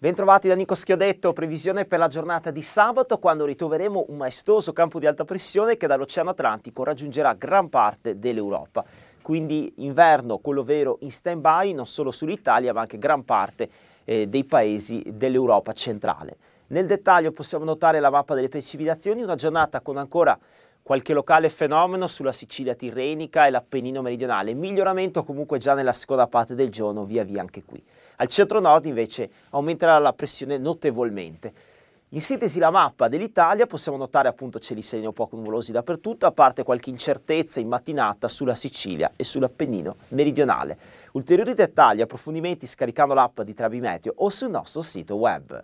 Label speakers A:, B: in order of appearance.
A: Bentrovati da Nico Schiodetto, previsione per la giornata di sabato quando ritroveremo un maestoso campo di alta pressione che dall'Oceano Atlantico raggiungerà gran parte dell'Europa. Quindi inverno, quello vero, in stand-by non solo sull'Italia ma anche gran parte eh, dei paesi dell'Europa centrale. Nel dettaglio possiamo notare la mappa delle precipitazioni, una giornata con ancora qualche locale fenomeno sulla Sicilia tirrenica e l'Appennino meridionale, miglioramento comunque già nella seconda parte del giorno, via via anche qui. Al centro-nord invece aumenterà la pressione notevolmente. In sintesi la mappa dell'Italia possiamo notare appunto cieli segno o poco nuvolosi dappertutto, a parte qualche incertezza in mattinata sulla Sicilia e sull'Appennino meridionale. Ulteriori dettagli e approfondimenti scaricando l'app di Trabimeteo o sul nostro sito web.